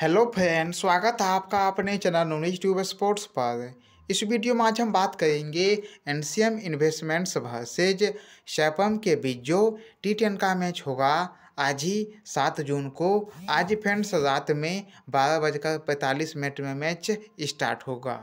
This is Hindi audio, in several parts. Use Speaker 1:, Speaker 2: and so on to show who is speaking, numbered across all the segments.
Speaker 1: हेलो फ्रेंड स्वागत है आपका अपने चैनल नॉलेज ट्यूब स्पोर्ट्स पर इस वीडियो में आज हम बात करेंगे N C M investments versus शैपम के बीच जो टी टेन का मैच होगा आज ही सात जून को आज फ्रेंड्स रात में बारह बजकर पैंतालीस मिनट में मैच स्टार्ट होगा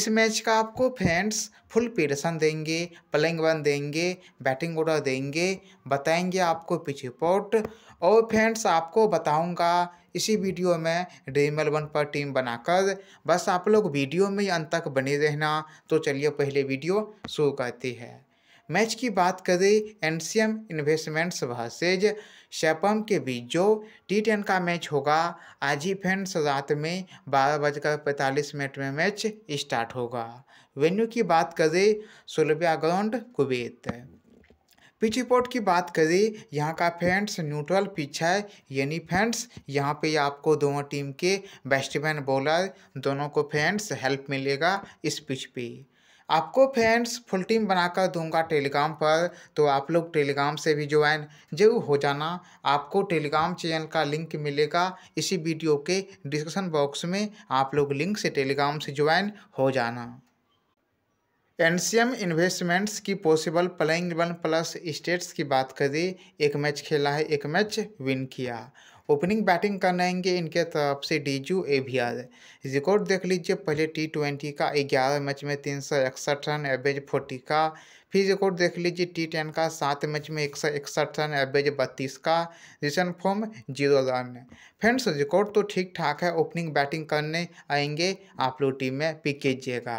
Speaker 1: इस मैच का आपको फ्रेंड्स फुल पीडसन देंगे प्लेइंग वन देंगे बैटिंग ऑर्डर देंगे बताएंगे आपको पिच रिपोर्ट और फ्रेंड्स आपको बताऊंगा इसी वीडियो में ड्रीम एलेवन पर टीम बनाकर बस आप लोग वीडियो में अंत तक बने रहना तो चलिए पहले वीडियो शुरू करती है मैच की बात करें एनसीएम इन्वेस्टमेंट्स वर्सेज शेपम के बीच जो टी टेन का मैच होगा आज ही फ्रेंड्स रात में बारह बजकर पैंतालीस मिनट में मैच स्टार्ट होगा वेन्यू की बात करें Sulaibiya ground Kuwait pitch report की बात करें यहाँ का फ्रेंड्स न्यूट्रल पिच है यानी फ्रेंड्स यहाँ पे आपको दोनों टीम के बैट्समैन बॉलर दोनों को फ्रेंड्स हेल्प मिलेगा इस पिच पे आपको फ्रेंड्स फुल टीम बनाकर दूंगा टेलीग्राम पर तो आप लोग टेलीग्राम से भी ज्वाइन जरूर हो जाना आपको टेलीग्राम चैनल का लिंक मिलेगा इसी वीडियो के डिस्क्रिप्शन बॉक्स में आप लोग लिंक से टेलीग्राम से ज्वाइन हो जाना एनसीएम इन्वेस्टमेंट्स की possible playing one plus stats की बात करें एक मैच खेला है एक मैच विन किया ओपनिंग बैटिंग करने आएंगे इनके तरफ से डीजू एवियर रिकॉर्ड देख लीजिए पहले टी ट्वेंटी का ग्यारह मैच में तीन सौ इकसठ रन एवरेज फोर्टी का फिर रिकॉर्ड देख लीजिए टी टेन का सात मैच में एक सौ इकसठ रन एवरेज बत्तीस का return form zero run friends record तो ठीक ठाक है ओपनिंग बैटिंग करने आएंगे आप लोग टीम में पिक कीजिएगा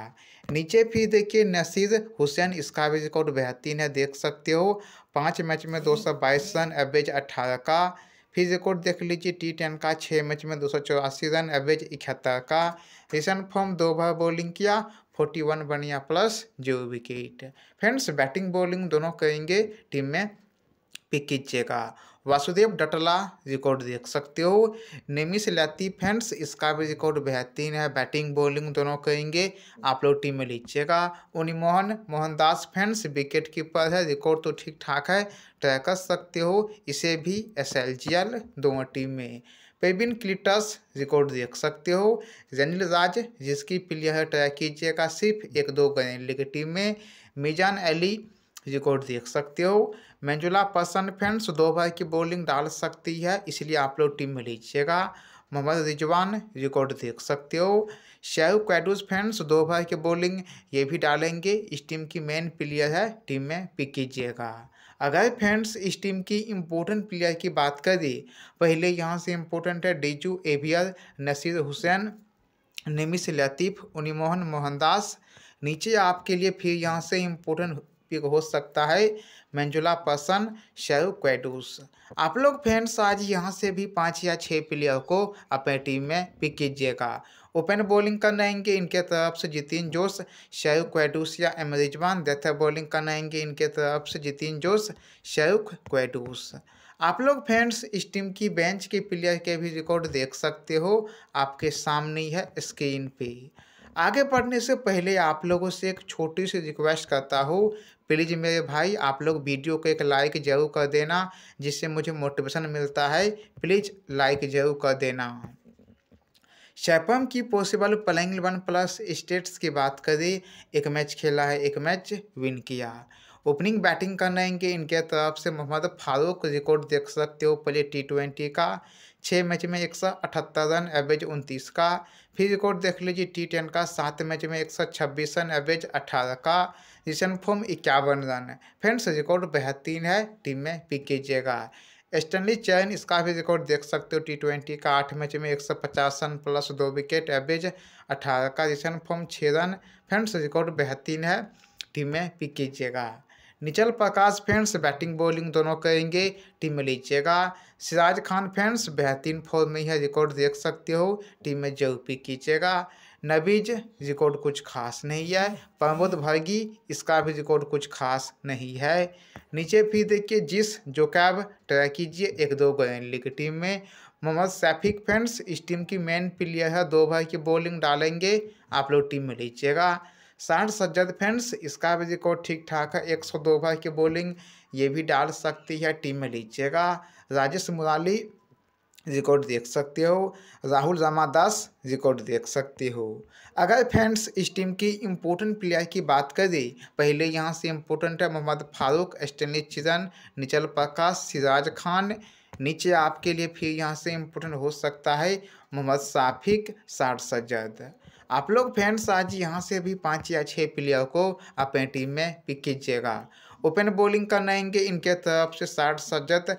Speaker 1: नीचे फिर देखिए नसीर हुसैन इसका भी रिकॉर्ड बेहतरीन है देख सकते हो पाँच मैच में दो सौ बाईस रन एवरेज अट्ठारह का फिर रिकॉर्ड देख लीजिए टी टेन का छः मैच में दो सौ चौरासी रन एवरेज इकहत्तर का रिसेंट फॉर्म दो बार बॉलिंग किया फोर्टी वन बनिया प्लस जो विकेट फ्रेंड्स बैटिंग बॉलिंग दोनों करेंगे टीम में पिक कीजिएगा वासुदेव डटला रिकॉर्ड देख सकते हो नेमिस लैती फैंस इसका भी रिकॉर्ड बेहतरीन है बैटिंग बॉलिंग दोनों करेंगे आप लोग टीम में लीजिएगा Mohan Mohandas fans wicket keeper है रिकॉर्ड तो ठीक ठाक है ट्राई कर सकते हो इसे भी एस एल जी एल दोनों टीम में पेबिन क्लिटस रिकॉर्ड देख सकते हो जनिल राज जिसकी प्लेयर ट्राई कीजिएगा सिर्फ एक दो गए लीग टीम में मिजान अली रिकॉर्ड देख सकते हो मंजुला पसंद फ्रेंड्स दो भाई की बॉलिंग डाल सकती है इसलिए आप लोग टीम में लीजिएगा मोहम्मद रिजवान रिकॉर्ड देख सकते हो शेव कैडूज फ्रेंड्स दो भाई की बॉलिंग ये भी डालेंगे इस टीम की मेन प्लेयर है टीम में पिक कीजिएगा अगर फ्रेंड्स इस टीम की इम्पोर्टेंट प्लेयर की बात करें पहले यहाँ से इम्पोर्टेंट है डीजू एवियर नसीर हुसैन निमिस लतीफ़ उनिमोहन मोहनदास नीचे आपके लिए फिर यहाँ से इम्पोर्टेंट हो सकता है मंजुला पसन शैव क्वेडूस आप लोग फ्रेंड्स आज यहाँ से भी पाँच या छः प्लेयर को अपने टीम में पिक कीजिएगा ओपन बॉलिंग आएंगे इनके तरफ से जितिन जोश शैव क्वेडूस या एमरिजवान डेथ बॉलिंग आएंगे इनके तरफ से जितिन जोश शैव क्वेडूस आप लोग फ्रेंड्स इस टीम की बेंच के प्लेयर के भी रिकॉर्ड देख सकते हो आपके सामने ही है स्क्रीन पे आगे बढ़ने से पहले आप लोगों से एक छोटी सी रिक्वेस्ट करता हूँ प्लीज़ मेरे भाई आप लोग वीडियो को एक लाइक ज़रूर कर देना जिससे मुझे मोटिवेशन मिलता है प्लीज़ लाइक ज़रूर कर देना सैपम की possible playing one plus stats की बात करें एक मैच खेला है एक मैच विन किया ओपनिंग बैटिंग करने के इनके तरफ से मोहम्मद फारूक रिकॉर्ड देख सकते हो पहले टी ट्वेंटी का छः मैच में एक सौ अठहत्तर रन एवरेज उनतीस का फिर रिकॉर्ड देख लीजिए टी टेन का सात मैच में एक सौ छब्बीस रन एवरेज अठारह का रिसन फॉर्म इक्यावन रन है फ्रेंड्स रिकॉर्ड बेहतरीन है टीम में पी कीजिएगा है स्टनली चैन इसका भी रिकॉर्ड देख सकते हो टी ट्वेंटी का आठ मैच में एक सौ पचास रन प्लस दो विकेट एवरेज अठारह का रिसन फॉर्म छः रन फ्रेंड्स रिकॉर्ड बेहतरीन है टीम में पी कीजिएगा निचल प्रकाश फैंस बैटिंग बॉलिंग दोनों करेंगे टीम में लीजिएगा सिराज खान फैंस बेहतरीन फॉर्म में है रिकॉर्ड देख सकते हो टीम में जरूर पिक कीजिएगा नबीज रिकॉर्ड कुछ खास नहीं है प्रमोद भर्गी इसका भी रिकॉर्ड कुछ खास नहीं है नीचे फिर देखिए जिस जो कैब ट्राई कीजिए एक दो गोयन लीग टीम में मोहम्मद सैफिक फैंस इस टीम की मेन प्लेयर है दो भाई की बॉलिंग डालेंगे आप लोग टीम में लीजिएगा साठ सज्जद फैंस इसका भी रिकॉर्ड ठीक ठाक है एक सौ दो ओवर की बॉलिंग ये भी डाल सकती है टीम में लीजिएगा राजेश मुराली रिकॉर्ड देख सकते हो राहुल रामा दास रिकॉर्ड देख सकते हो अगर फ्रेंड्स इस टीम की इम्पोर्टेंट प्लेयर की बात करें पहले यहाँ से इम्पोर्टेंट है मोहम्मद फारूक स्टेनली चिरन निचल प्रकाश सिराज खान नीचे आपके लिए फिर यहाँ से इम्पोर्टेंट हो सकता है मोहम्मद साफिक साठ सज्जद आप लोग फैंस आज यहाँ से भी पाँच या छः प्लेयर को अपने टीम में पिक कीजिएगा ओपन बॉलिंग करनाएंगे इनके तरफ से साठ सज्जत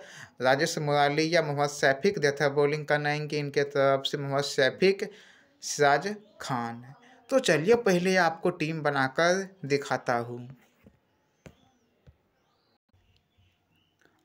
Speaker 1: राजेश मुराली या मोहम्मद सैफिक देथा बॉलिंग करनाएंगे इनके तरफ से मोहम्मद सैफिक सिराज खान तो चलिए पहले आपको टीम बनाकर दिखाता हूँ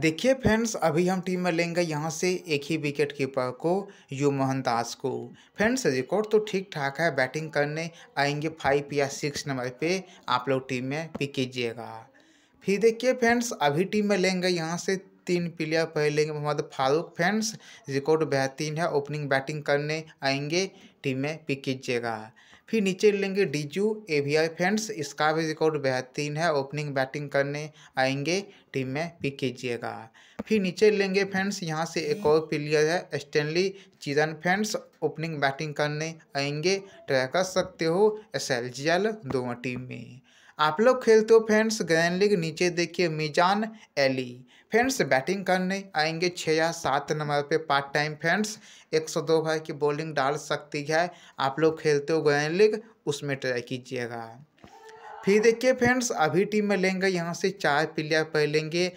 Speaker 1: देखिए फ्रेंड्स अभी हम टीम में लेंगे यहाँ से एक ही विकेट कीपर को यू मोहनदास को फ्रेंड्स रिकॉर्ड तो ठीक ठाक है बैटिंग करने आएंगे फाइव या सिक्स नंबर पे आप लोग टीम में पिक कीजिएगा फिर देखिए फ्रेंड्स अभी टीम में लेंगे यहाँ से तीन प्लेयर पहले मोहम्मद फारूक फैंस रिकॉर्ड बेहतरीन है ओपनिंग बैटिंग करने आएंगे टीम में पिक कीजिएगा फिर नीचे लेंगे डीजू ए वी आई फैंस इसका भी रिकॉर्ड बेहतरीन है ओपनिंग बैटिंग करने आएंगे टीम में पिक कीजिएगा फिर नीचे लेंगे फैंस यहाँ से एक और प्लेयर है स्टेनली चिजन फैंस ओपनिंग बैटिंग करने आएंगे ट्राई कर सकते हो एस एल जी एल दोनों टीम में आप लोग खेलते हो फ्रेंड्स ग्रैंड लीग नीचे देखिए मिजान एली फ्रेंड्स बैटिंग करने आएंगे छः या सात नंबर पे पार्ट टाइम फ्रेंड्स एक सौ दो भाई की बॉलिंग डाल सकती है आप लोग खेलते हो गए लीग उसमें ट्राई कीजिएगा फिर देखिए फ्रेंड्स अभी टीम में लेंगे यहाँ से चार प्लेयर पहलेंगे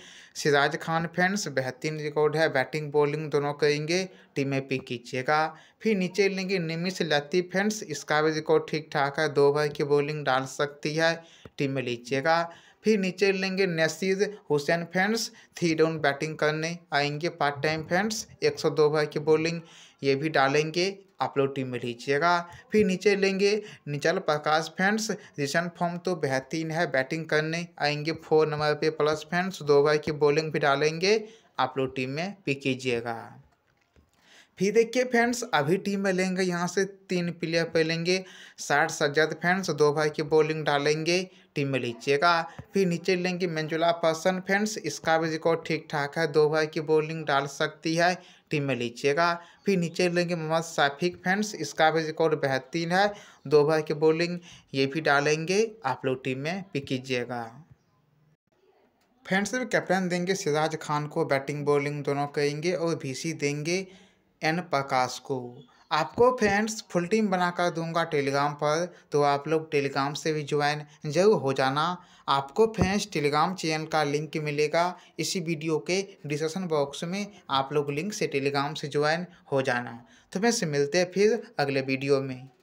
Speaker 1: सिराज खान फ्रेंड्स बेहतरीन रिकॉर्ड है बैटिंग बॉलिंग दोनों करेंगे टीम में पिक कीजिएगा फिर नीचे लेंगे निमिष लती फ्रेंड्स इसका भी रिकॉर्ड ठीक ठाक है दो भाई की बॉलिंग डाल सकती है टीम में लीजिएगा फिर नीचे लेंगे नसीज Hussain fans three down batting करने आएंगे पार्ट टाइम फैंस 102 ओवर की बॉलिंग ये भी डालेंगे आप लोग टीम में लीजिएगा फिर नीचे लेंगे निचल प्रकाश फैंस रिसेंट फॉर्म तो बेहतरीन है बैटिंग करने आएंगे फोर नंबर पे प्लस फैंस दो ओवर की बॉलिंग भी डालेंगे आप लोग टीम में पिक कीजिएगा फिर देखिए फ्रेंड्स अभी टीम में लेंगे यहाँ से तीन प्लेयर पे लेंगे साठ सज्जद फ्रेंड्स दो भाई की बॉलिंग डालेंगे टीम में लीजिएगा फिर नीचे लेंगे मंजुला पर्सन फ्रेंड्स इसका भी रिकॉर्ड ठीक ठाक है दो भाई की बॉलिंग डाल सकती है टीम में लीजिएगा फिर नीचे लेंगे मोहम्मद साफिक फ्रेंड्स इसका भी रिकॉर्ड बेहतरीन है दो भाई की बॉलिंग ये भी डालेंगे आप लोग टीम में पिक कीजिएगा फ्रेंड्स कैप्टन देंगे सिराज खान को बैटिंग बॉलिंग दोनों करेंगे और भी देंगे एन प्रकाश को आपको फ्रेंड्स फुल टीम बनाकर दूंगा टेलीग्राम पर तो आप लोग टेलीग्राम से भी ज्वाइन जरूर हो जाना आपको फ्रेंड्स टेलीग्राम चैनल का लिंक मिलेगा इसी वीडियो के डिस्क्रिप्शन बॉक्स में आप लोग लिंक से टेलीग्राम से ज्वाइन हो जाना तो फिर से मिलते हैं फिर अगले वीडियो में